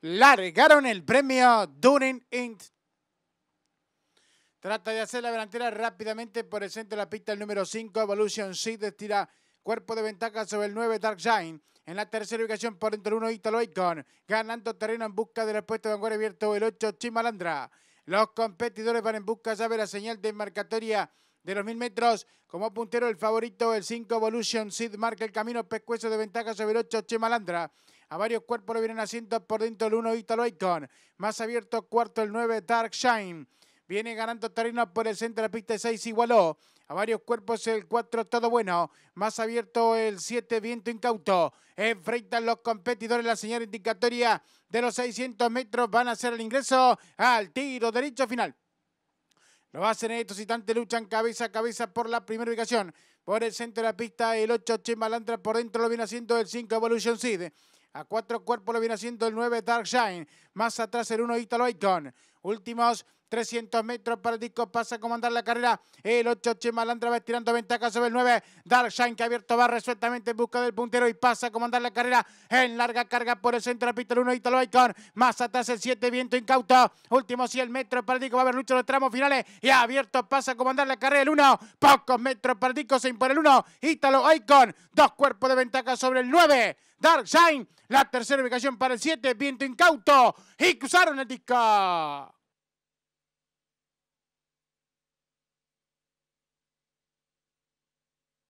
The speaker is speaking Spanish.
largaron el premio Dunning Int. Trata de hacer la delantera rápidamente por el centro de la pista el número 5, Evolution Seed, estira cuerpo de ventaja sobre el 9, Dark Shine. En la tercera ubicación por dentro 1, Italo Icon, ganando terreno en busca del puesto de vanguardia abierto el 8, Chimalandra. Los competidores van en busca, ya la señal de marcatoria de los 1000 metros. Como puntero el favorito, el 5 Evolution Seed marca el camino, pescuezo de ventaja sobre el 8, Chimalandra. A varios cuerpos lo vienen haciendo por dentro el 1 Italo Icon. Más abierto cuarto el 9 Dark Shine. Viene ganando terreno por el centro de la pista 6 igualó. A varios cuerpos el 4 todo bueno. Más abierto el 7 viento incauto. Enfrentan los competidores la señal indicatoria de los 600 metros. Van a hacer el ingreso al tiro derecho final. Lo hacen estos citantes, Luchan cabeza a cabeza por la primera ubicación. Por el centro de la pista el 8 chimbalantra Por dentro lo viene haciendo el 5 Evolution Seed. A cuatro cuerpos lo viene haciendo el 9 Dark Shine. Más atrás el 1 Italo Aiton. Últimos 300 metros para el disco pasa a comandar la carrera. El 8 Chimalandra va estirando ventaja sobre el 9. Shine que abierto va resueltamente en busca del puntero y pasa a comandar la carrera. En larga carga por el centro de la pista el 1 Italo Icon. Más atrás el 7 Viento Incauto. Último 100 metros para el disco. Va a haber lucha en los tramos finales. Y abierto pasa a comandar la carrera el 1. Pocos metros para el disco. Se impone el 1. Italo Icon. Dos cuerpos de ventaja sobre el 9. Dark Shine, la tercera ubicación para el 7, Viento Incauto, y cruzaron el disco.